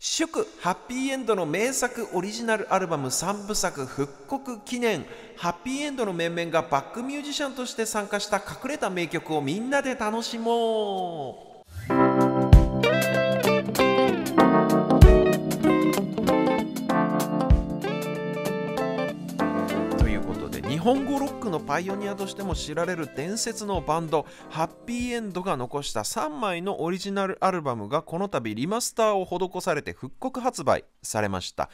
祝ハッピーエンドの名作オリジナルアルバム3部作復刻記念ハッピーエンドの面々がバックミュージシャンとして参加した隠れた名曲をみんなで楽しもう日本語ロックのパイオニアとしても知られる伝説のバンドハッピーエンドが残した3枚のオリジナルアルバムがこの度リマスターを施されて復刻発売されました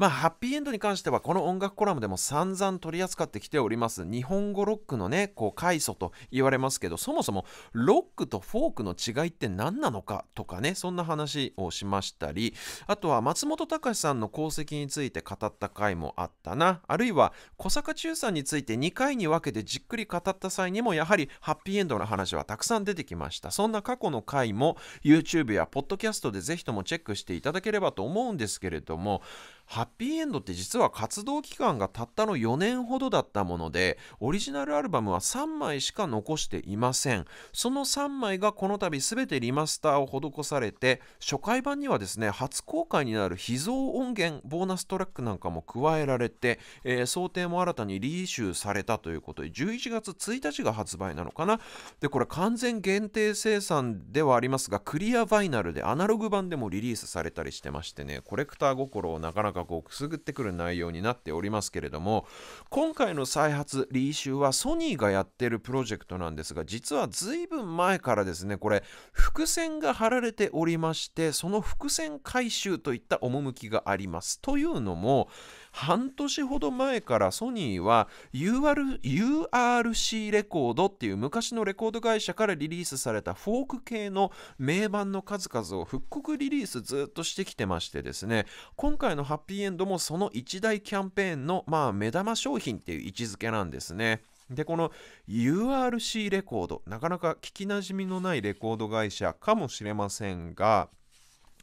まあ、ハッピーエンドに関しては、この音楽コラムでも散々取り扱ってきております。日本語ロックのね、こう、快祖と言われますけど、そもそもロックとフォークの違いって何なのかとかね、そんな話をしましたり、あとは松本隆さんの功績について語った回もあったな、あるいは小坂中さんについて2回に分けてじっくり語った際にも、やはりハッピーエンドの話はたくさん出てきました。そんな過去の回も YouTube や Podcast でぜひともチェックしていただければと思うんですけれども、ハッピーエンドって実は活動期間がたったの4年ほどだったもので、オリジナルアルバムは3枚しか残していません。その3枚がこの度全てリマスターを施されて、初回版にはですね、初公開になる秘蔵音源、ボーナストラックなんかも加えられて、えー、想定も新たにリーシューされたということで、11月1日が発売なのかな。で、これ完全限定生産ではありますが、クリアバイナルでアナログ版でもリリースされたりしてましてね、コレクター心をなかなか覚をくすぐってくる内容になっておりますけれども今回の再発リーシュはソニーがやってるプロジェクトなんですが実は随分前からですねこれ伏線が張られておりましてその伏線回収といった趣がありますというのも半年ほど前からソニーは UR c レコードっていう昔のレコード会社からリリースされたフォーク系の名盤の数々を復刻リリースずっとしてきてましてですね今回の発ピーエンドもその一大キャンペーンの、まあ、目玉商品っていう位置づけなんですね。で、この URC レコード、なかなか聞きなじみのないレコード会社かもしれませんが、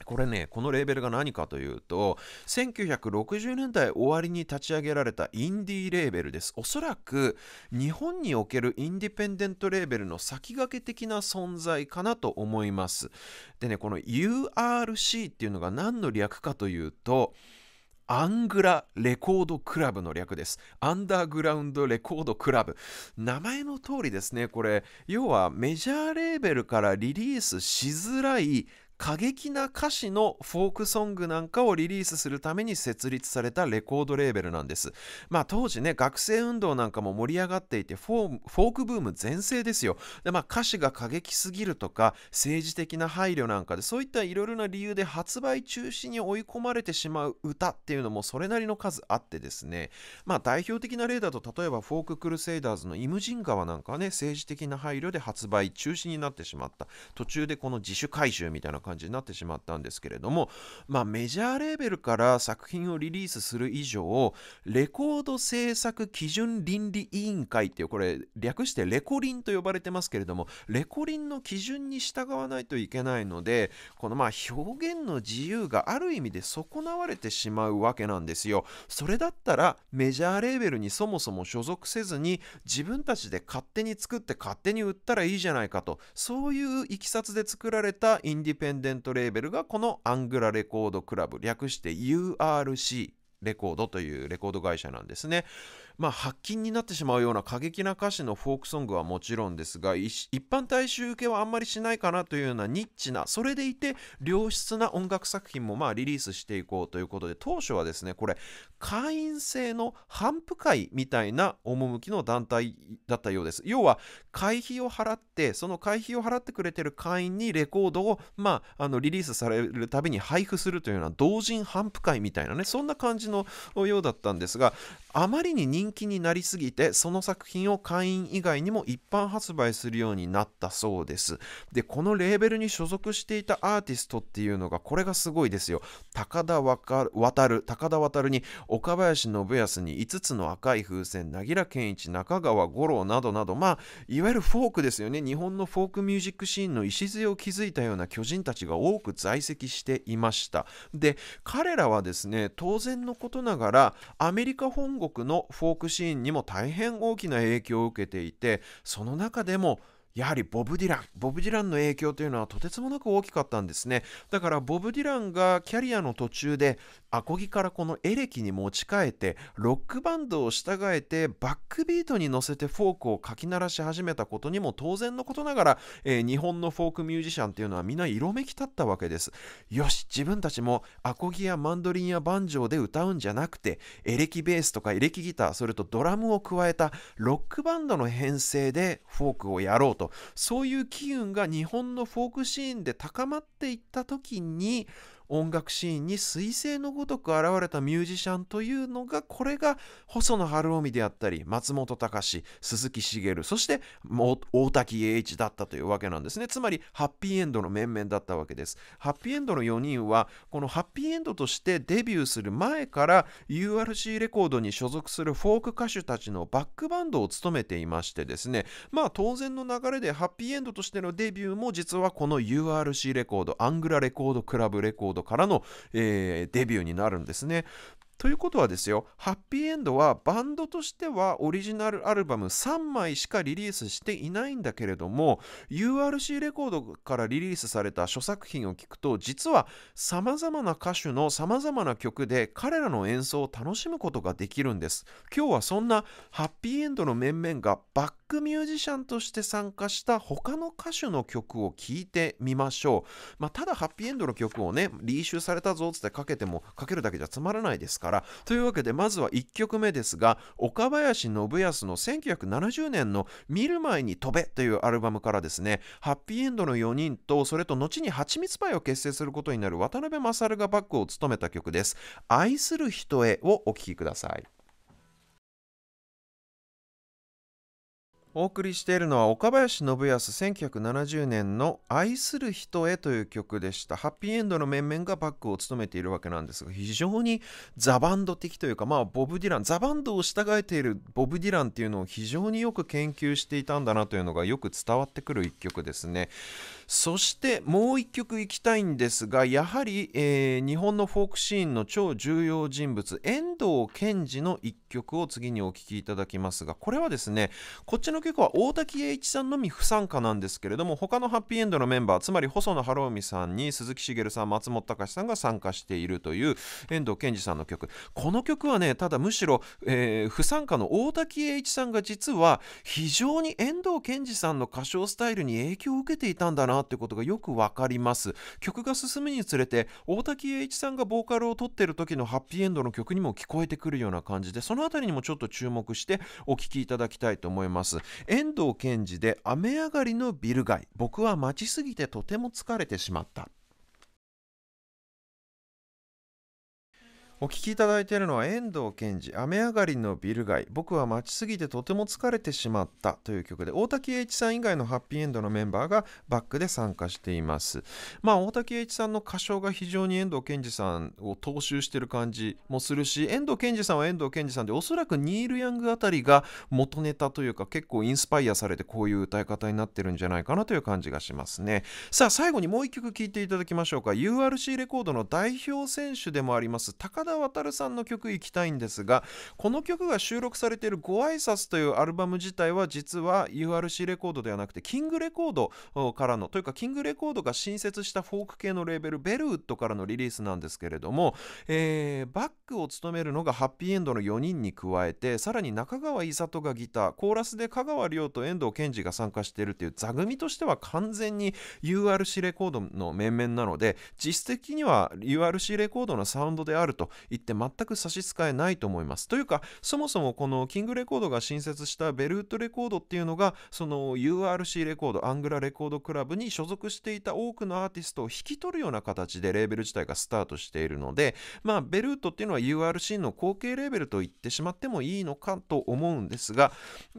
これね、このレーベルが何かというと、1960年代終わりに立ち上げられたインディーレーベルです。おそらく日本におけるインディペンデントレーベルの先駆け的な存在かなと思います。でね、この URC っていうのが何の略かというと、アングラレコードクラブの略です。アンダーグラウンドレコードクラブ。名前の通りですね、これ、要はメジャーレーベルからリリースしづらい過激な歌詞のフォークソングなんかをリリースするために設立されたレコードレーベルなんです。まあ当時ね、学生運動なんかも盛り上がっていて、フォークブーム全盛ですよ。で、まあ歌詞が過激すぎるとか、政治的な配慮なんかで、そういったいろいろな理由で発売中止に追い込まれてしまう歌っていうのもそれなりの数あってですね、まあ代表的な例だと、例えばフォーククルセイダーズのイムジン川なんかはね、政治的な配慮で発売中止になってしまった。途中でこの自主回収みたいな感じになってしまったんですけれども、まあ、メジャーレーベルから作品をリリースする以上レコード制作基準倫理委員会っていうこれ略してレコリンと呼ばれてますけれどもレコリンの基準に従わないといけないのでこのまあ表現の自由がある意味で損なわれてしまうわけなんですよそれだったらメジャーレーベルにそもそも所属せずに自分たちで勝手に作って勝手に売ったらいいじゃないかとそういういきさつで作られたインディペンデントレーベルがこのアングラレコードクラブ、略して URC レコードというレコード会社なんですね。まあ、発禁になってしまうような過激な歌詞のフォークソングはもちろんですが一般大衆受けはあんまりしないかなというようなニッチなそれでいて良質な音楽作品もまあリリースしていこうということで当初はですねこれ会員制の反復会みたいな趣の団体だったようです要は会費を払ってその会費を払ってくれてる会員にレコードを、まあ、あのリリースされるたびに配布するというような同人反復会みたいなねそんな感じのようだったんですがあまりに人気になりすぎてその作品を会員以外にも一般発売するようになったそうですでこのレーベルに所属していたアーティストっていうのがこれがすごいですよ高田わかる渡る高田渡るに岡林信康に5つの赤い風船なぎ健一中川五郎などなどまあいわゆるフォークですよね日本のフォークミュージックシーンの礎を築いたような巨人たちが多く在籍していましたで彼らはですね当然のことながらアメリカ本国国のフォークシーンにも大変大きな影響を受けていてその中でもやはりボブ・ディランボブ・ディランの影響というのはとてつもなく大きかったんですねだからボブ・ディランがキャリアの途中でアコギからこのエレキに持ち替えてロックバンドを従えてバックビートに乗せてフォークをかき鳴らし始めたことにも当然のことながら、えー、日本のフォークミュージシャンというのは皆色めき立ったわけですよし自分たちもアコギやマンドリンやバンジョーで歌うんじゃなくてエレキベースとかエレキギターそれとドラムを加えたロックバンドの編成でフォークをやろうとそういう機運が日本のフォークシーンで高まっていった時に音楽シーンに彗星のごとく現れたミュージシャンというのがこれが細野晴臣であったり松本隆鈴木茂そして大滝栄一だったというわけなんですねつまりハッピーエンドの面々だったわけですハッピーエンドの4人はこのハッピーエンドとしてデビューする前から URC レコードに所属するフォーク歌手たちのバックバンドを務めていましてですねまあ当然の流れでハッピーエンドとしてのデビューも実はこの URC レコードアングラレコードクラブレコードドからの、えー、デビューになるんですね。ということはですよ、ハッピーエンドはバンドとしてはオリジナルアルバム3枚しかリリースしていないんだけれども、URC レコードからリリースされた諸作品を聞くと、実は様々な歌手の様々な曲で彼らの演奏を楽しむことができるんです。今日はそんなハッピーエンドの面々がバックミュージシャンとして参加した他の歌手の曲を聴いてみましょう。まあ、ただハッピーエンドの曲をね、リーシュされたぞってかけても、かけるだけじゃつまらないですからからというわけでまずは1曲目ですが岡林信康の1970年の「見る前に飛べ」というアルバムからですねハッピーエンドの4人とそれと後にハチミツパイを結成することになる渡辺勝がバックを務めた曲です「愛する人へ」をお聴きください。お送りしているのは岡林信康1970年の「愛する人へ」という曲でしたハッピーエンドの面々がバックを務めているわけなんですが非常にザバンド的というかまあボブ・ディランザバンドを従えているボブ・ディランっていうのを非常によく研究していたんだなというのがよく伝わってくる一曲ですねそしてもう一曲いきたいんですがやはり、えー、日本のフォークシーンの超重要人物遠藤賢治の一曲を次にお聴きいただきますがこれはですねこっちの曲は大滝栄一さんのみ不参加なんですけれども他のハッピーエンドのメンバーつまり細野晴臣さんに鈴木茂さん松本隆さんが参加しているという遠藤賢治さんの曲この曲はねただむしろ、えー、不参加の大滝栄一さんが実は非常に遠藤賢治さんの歌唱スタイルに影響を受けていたんだななってことがよくわかります曲が進むにつれて大滝栄一さんがボーカルを取ってる時のハッピーエンドの曲にも聞こえてくるような感じでその辺りにもちょっと注目してお聴きいただきたいと思います遠藤賢治で雨上がりのビル街僕は待ちすぎてとても疲れてしまったお聞きいただいているのは遠藤健二雨上がりのビル街僕は待ちすぎてとても疲れてしまったという曲で大滝栄一さん以外のハッピーエンドのメンバーがバックで参加していますまあ大滝栄一さんの歌唱が非常に遠藤健二さんを踏襲している感じもするし遠藤健二さんは遠藤健二さんでおそらくニール・ヤングあたりが元ネタというか結構インスパイアされてこういう歌い方になってるんじゃないかなという感じがしますねさあ最後にもう一曲聴いていただきましょうか URC レコードの代表選手でもあります高田田渉さんの曲行きたいんですがこの曲が収録されている「ご挨拶というアルバム自体は実は URC レコードではなくてキングレコードからのというかキングレコードが新設したフォーク系のレーベルベルウッドからのリリースなんですけれども、えー、バックを務めるのがハッピーエンドの4人に加えてさらに中川勇人がギターコーラスで香川亮と遠藤健二が参加しているという座組としては完全に URC レコードの面々なので実質的には URC レコードのサウンドであると言って全く差し支えないと思います。というか、そもそもこのキングレコードが新設したベルートレコードっていうのが、その URC レコード、アングラレコードクラブに所属していた多くのアーティストを引き取るような形でレーベル自体がスタートしているので、まあ、ベルートっていうのは URC の後継レーベルと言ってしまってもいいのかと思うんですが、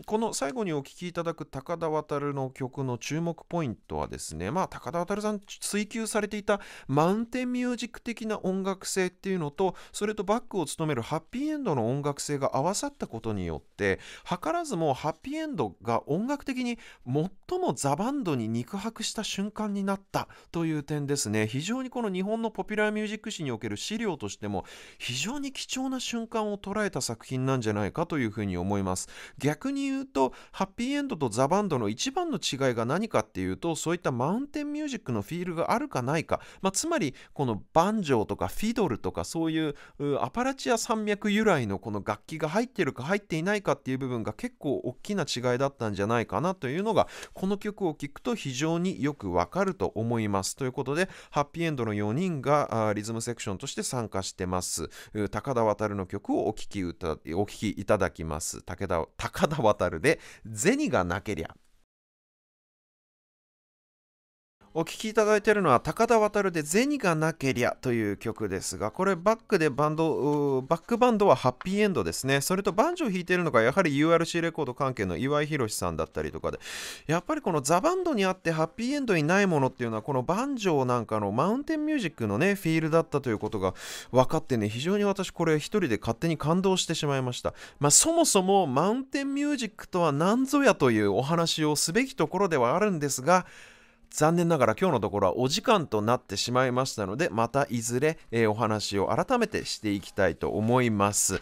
この最後にお聴きいただく高田渡の曲の注目ポイントはですね、まあ、高田渡さん追求されていたマウンテンミュージック的な音楽性っていうのと、それとバックを務めるハッピーエンドの音楽性が合わさったことによって図らずもハッピーエンドが音楽的に最もザバンドに肉薄した瞬間になったという点ですね非常にこの日本のポピュラーミュージック史における資料としても非常に貴重な瞬間を捉えた作品なんじゃないかというふうに思います逆に言うとハッピーエンドとザバンドの一番の違いが何かっていうとそういったマウンテンミュージックのフィールがあるかないか、まあ、つまりこのバンジョーとかフィドルとかそういうアパラチア山脈由来のこの楽器が入ってるか入っていないかっていう部分が結構大きな違いだったんじゃないかなというのがこの曲を聴くと非常によくわかると思いますということでハッピーエンドの4人がリズムセクションとして参加してます高田渡の曲をお聴きおきいただきます武田高田渡で「銭がなけりゃ」お聴きいただいているのは高田渡で銭がなけりゃという曲ですが、これバックでバンド、バックバンドはハッピーエンドですね。それとバンジョー弾いているのがやはり URC レコード関係の岩井宏さんだったりとかで、やっぱりこのザバンドにあってハッピーエンドにないものっていうのはこのバンジョーなんかのマウンテンミュージックのね、フィールだったということが分かってね、非常に私これ一人で勝手に感動してしまいました。まあそもそもマウンテンミュージックとは何ぞやというお話をすべきところではあるんですが、残念ながら今日のところはお時間となってしまいましたので、またいずれ、えー、お話を改めてしていきたいと思います。